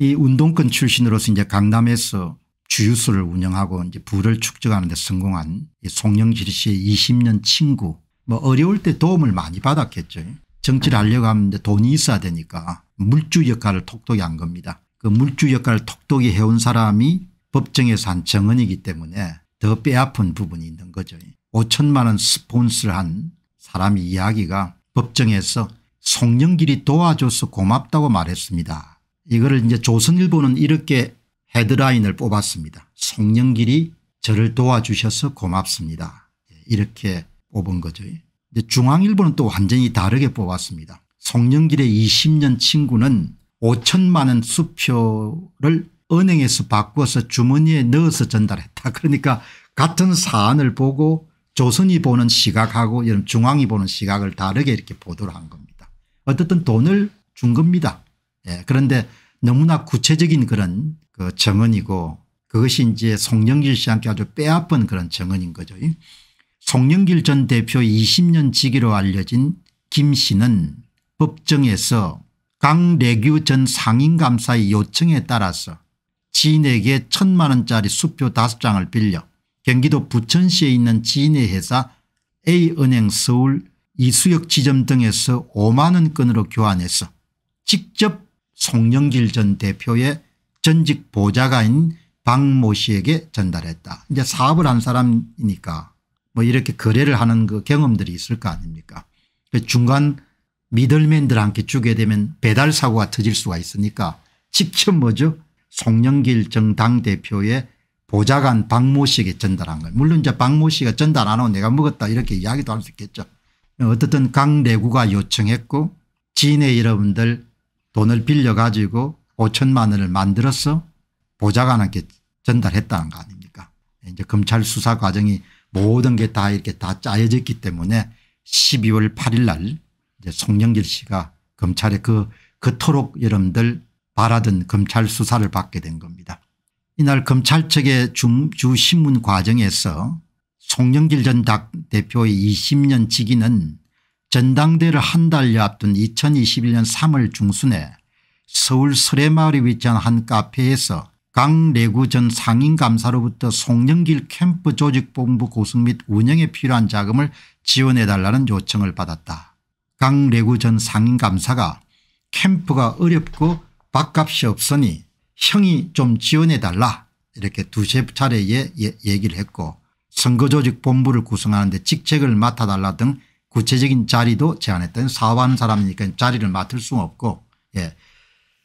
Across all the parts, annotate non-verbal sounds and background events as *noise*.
이 운동권 출신으로서 이제 강남에서 주유소를 운영하고 이제 부를 축적하는 데 성공한 송영길 씨의 20년 친구 뭐 어려울 때 도움을 많이 받았겠죠. 정치를 하려고 하면 이제 돈이 있어야 되니까 물주 역할을 톡톡히 한 겁니다. 그 물주 역할을 톡톡히 해온 사람이 법정에서 한정원이기 때문에 더 빼앗은 부분이 있는 거죠. 5천만 원 스폰스를 한 사람의 이야기가 법정에서 송영길이 도와줘서 고맙다고 말했습니다. 이거를 이제 조선일보는 이렇게 헤드라인을 뽑았습니다. 송영길이 저를 도와주셔서 고맙습니다. 예, 이렇게 뽑은 거죠. 중앙일보는 또 완전히 다르게 뽑았습니다. 송영길의 20년 친구는 5천만 원 수표를 은행에서 바꿔서 주머니에 넣어서 전달했다. 그러니까 같은 사안을 보고 조선이 보는 시각하고 중앙이 보는 시각을 다르게 이렇게 보도를 한 겁니다. 어쨌든 돈을 준 겁니다. 예, 그런데 너무나 구체적인 그런 그 정언이고 그것이 이제 송영길 씨한테 아주 빼앗은 그런 정언인 거죠. 송영길 전 대표 20년 지기로 알려진 김 씨는 법정에서 강래규 전 상임감사의 요청에 따라서 지인에게 천만 원짜리 수표 5장을 빌려 경기도 부천시에 있는 지인의 회사 A은행 서울 이수역 지점 등에서 5만 원건으로 교환해서 직접 송영길 전 대표의 전직 보좌관인 박모 씨에게 전달했다. 이제 사업을 한 사람이니까 뭐 이렇게 거래를 하는 그 경험들이 있을 거 아닙니까 그 중간 미들맨들한테 주게 되면 배달 사고가 터질 수가 있으니까 직접 뭐죠 송영길 정당 대표의 보좌관 박모 씨에게 전달한 거 물론 이제 박 모 씨가 전달 안 하고 내가 먹었다 이렇게 이야기도 할 수 있겠죠. 어쨌든 각 내구가 요청했고 지인의 여러분들 돈을 빌려 가지고 5천만 원을 만들어서 보좌관한테 전달했다는 거 아닙니까 이제 검찰 수사 과정이 모든 게 다 이렇게 다 짜여졌기 때문에 12월 8일 날 이제 송영길 씨가 검찰에그 그토록 여러분들 바라던 검찰 수사를 받게 된 겁니다. 이날 검찰 측의 주, 주 신문 과정에서 송영길 전 대표의 20년 직위는 전당대를 한 달여 앞둔 2021년 3월 중순에 서울 서래마을에 위치한 한 카페에서 강내구전 상임감사로부터 송영길 캠프 조직본부 구성 및 운영에 필요한 자금을 지원해달라는 요청을 받았다. 강내구전 상임감사가 캠프가 어렵고 밥값이 없으니 형이 좀 지원해달라 이렇게 두세 차례에 예, 얘기를 했고 선거조직본부를 구성하는데 직책을 맡아달라 등 구체적인 자리도 제안했던 사업하는 사람이니까 자리를 맡을 수는 없고 예.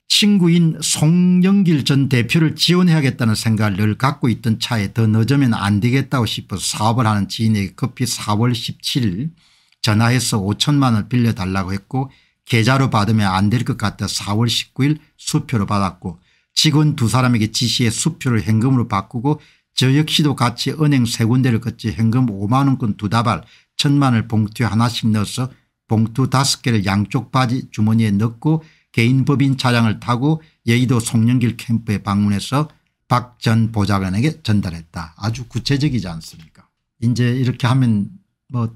친구인 송영길 전 대표를 지원해야겠다는 생각을 늘 갖고 있던 차에 더 늦으면 안 되겠다고 싶어서 사업을 하는 지인에게 급히 4월 17일 전화해서 5천만 원 빌려달라고 했고 계좌로 받으면 안 될 것 같아 4월 19일 수표로 받았고 직원 두 사람에게 지시해 수표를 현금으로 바꾸고 저 역시도 같이 은행 세 군데를 거치 현금 5만 원권 두 다발 천만을 봉투에 하나씩 넣어서 봉투 다섯 개를 양쪽 바지 주머니에 넣고 개인 법인 차량을 타고 여의도 송년길 캠프에 방문해서 박 전 보좌관에게 전달했다. 아주 구체적이지 않습니까 이제 이렇게 하면 뭐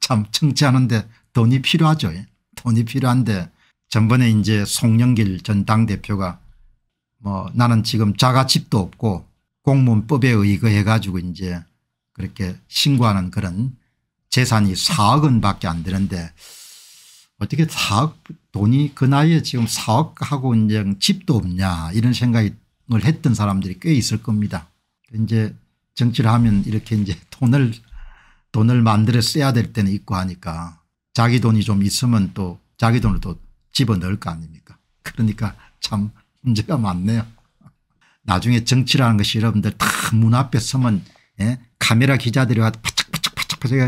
참 *laughs* 청취하는데 돈이 필요하죠. 예? 돈이 필요한데 전번에 이제 송년길전 당대표가 뭐 나는 지금 자가집도 없고 공무원법에 의거해 가지고 이제 그렇게 신고하는 그런 재산이 4억 원밖에 안 되는데 어떻게 4억 돈이 그 나이에 지금 4억하고 이제 집도 없냐 이런 생각을 했던 사람들이 꽤 있을 겁니다. 이제 정치를 하면 이렇게 이제 돈을 돈을 만들어 써야 될 때는 있고 하니까 자기 돈이 좀 있으면 또 자기 돈을 또 집어넣을 거 아닙니까 그러니까 참 문제가 많네요. 나중에 정치라는 것이 여러분들 다 문 앞에 서면 예? 카메라 기자들이 와서 제가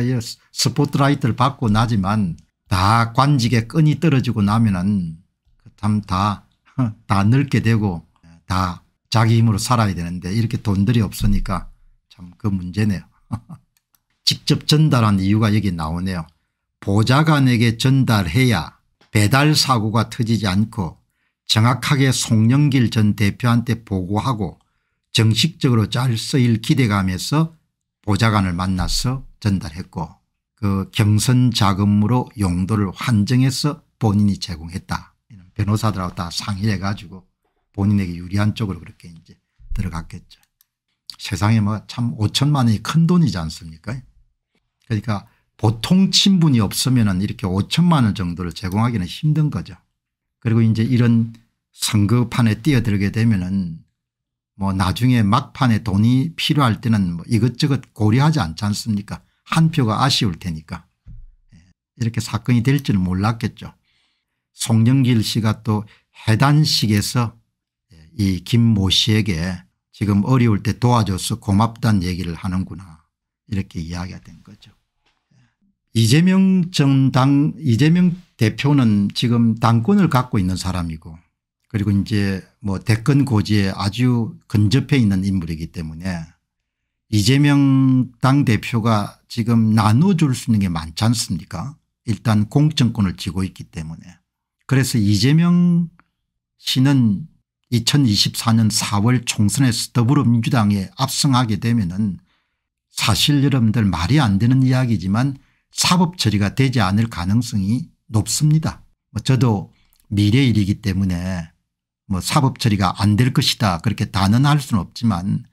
스포트라이트를 받고 나지만 다 관직에 끈이 떨어지고 나면은 그 참다다 *laughs* 다 늙게 되고 다 자기 힘으로 살아야 되는데 이렇게 돈들이 없으니까 참 그 문제네요. *laughs* 직접 전달한 이유가 여기 나오네요. 보좌관에게 전달해야 배달 사고가 터지지 않고 정확하게 송영길 전 대표한테 보고하고 정식적으로 잘 쓰일 기대감에서 보좌관을 만나서 전달했고 그 경선 자금으로 용도를 환정해서 본인이 제공했다. 변호사들하고 다 상의해 가지고 본인에게 유리한 쪽으로 그렇게 이제 들어갔겠죠. 세상에 뭐 참 5천만 원이 큰 돈이지 않습니까 그러니까 보통 친분이 없으면 이렇게 5천만 원 정도를 제공하기는 힘든 거죠. 그리고 이제 이런 선거판에 뛰어들게 되면은 뭐 나중에 막판에 돈이 필요할 때는 뭐 이것저것 고려하지 않지 않습니까 한 표가 아쉬울 테니까 예, 이렇게 사건이 될 줄은 몰랐겠죠. 송영길 씨가 또 해단식에서 예, 이 김 모 씨에게 지금 어려울 때 도와줘서 고맙다는 얘기를 하는구나 이렇게 이야기가 된 거죠. 예. 이재명 정당 이재명 대표는 지금 당권을 갖고 있는 사람이고 그리고 이제 뭐 대권 고지에 아주 근접해 있는 인물이기 때문에 이재명 당대표가 지금 나눠줄 수 있는 게 많지 않습니까 일단 공정권을 쥐고 있기 때문에 그래서 이재명 씨는 2024년 4월 총선에서 더불어민주당에 압승하게 되면 은 사실 여러분들 말이 안 되는 이야기지만 사법 처리가 되지 않을 가능성이 높습니다. 뭐 저도 미래일이기 때문에 뭐 사법 처리가 안 될 것이다 그렇게 단언할 수는 없지만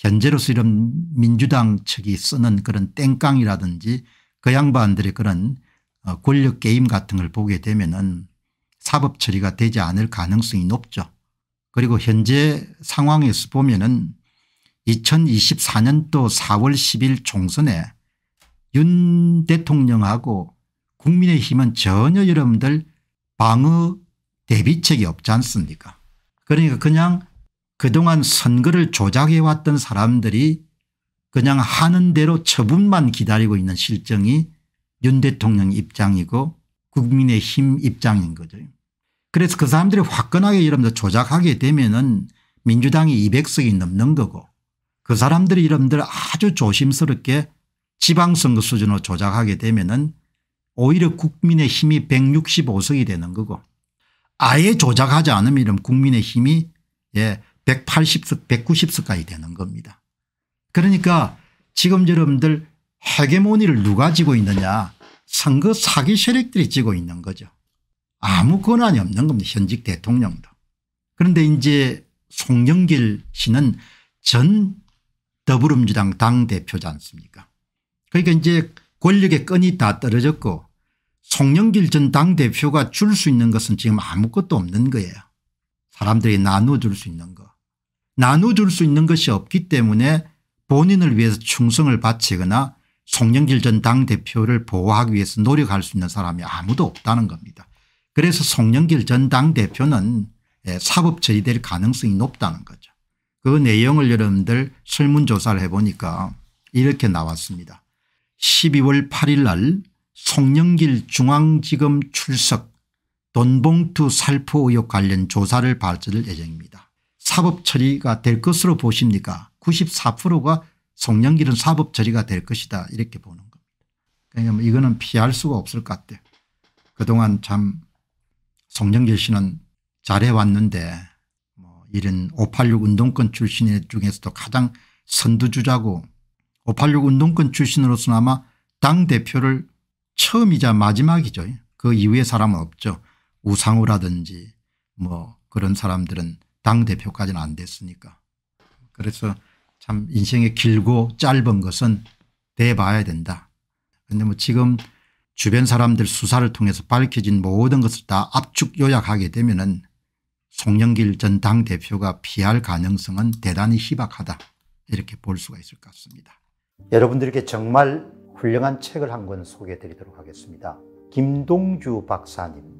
현재로서 이런 민주당 측이 쓰는 그런 땡깡이라든지 그 양반들의 그런 어, 권력 게임 같은 걸 보게 되면은 사법 처리가 되지 않을 가능성이 높죠. 그리고 현재 상황에서 보면은 2024년도 4월 10일 총선에 윤 대통령하고 국민의힘은 전혀 여러분들 방어 대비책이 없지 않습니까 그러니까 그냥 그동안 선거를 조작해왔던 사람들이 그냥 하는 대로 처분만 기다리고 있는 실정이 윤 대통령 입장이고 국민의힘 입장인 거죠. 그래서 그 사람들이 화끈하게 이러면서 조작하게 되면은 민주당이 200석이 넘는 거고 그 사람들이 이름들 아주 조심스럽게 지방선거 수준으로 조작하게 되면은 오히려 국민의 힘이 165석이 되는 거고 아예 조작하지 않으면 이러 국민의 힘이 예 180석 190석까지 되는 겁니다. 그러니까 지금 여러분들 헤게모니를 누가 지고 있느냐 선거 사기 세력들이 지고 있는 거죠. 아무 권한이 없는 겁니다. 현직 대통령도. 그런데 이제 송영길 씨는 전 더불어민주당 당대표지 않습니까 그러니까 이제 권력의 끈이 다 떨어졌고 송영길 전 당대표가 줄 수 있는 것은 지금 아무것도 없는 거예요. 사람들이 나눠줄 수 있는 거. 나눠줄 수 있는 것이 없기 때문에 본인을 위해서 충성을 바치거나 송영길 전 당대표를 보호하기 위해서 노력할 수 있는 사람이 아무도 없다는 겁니다. 그래서 송영길 전 당대표는 예, 사법 처리될 가능성이 높다는 거죠. 그 내용을 여러분들 설문조사를 해보니까 이렇게 나왔습니다. 12월 8일 날 송영길 중앙지검 출석 돈봉투 살포 의혹 관련 조사를 발제될 예정입니다. 사법 처리가 될 것으로 보십니까 94%가 송년기는 사법 처리가 될 것이다 이렇게 보는 겁니다. 그러니까 뭐 이거는 피할 수가 없을 것 같아요. 그동안 참 송영길 씨는 잘해왔는데 뭐 이런 586 운동권 출신 중에서도 가장 선두주자고 586 운동권 출신으로서는 아마 당대표를 처음이자 마지막이죠. 그 이후의 사람은 없죠. 우상우라든지 뭐 그런 사람들은 당대표까지는 안 됐으니까. 그래서 참 인생의 길고 짧은 것은 대봐야 된다. 그런데 뭐 지금 주변 사람들 수사를 통해서 밝혀진 모든 것을 다 압축 요약하게 되면은 송영길 전 당대표가 피할 가능성은 대단히 희박하다 이렇게 볼 수가 있을 것 같습니다. 여러분들께 정말 훌륭한 책을 한 권 소개해 드리도록 하겠습니다. 김동주 박사님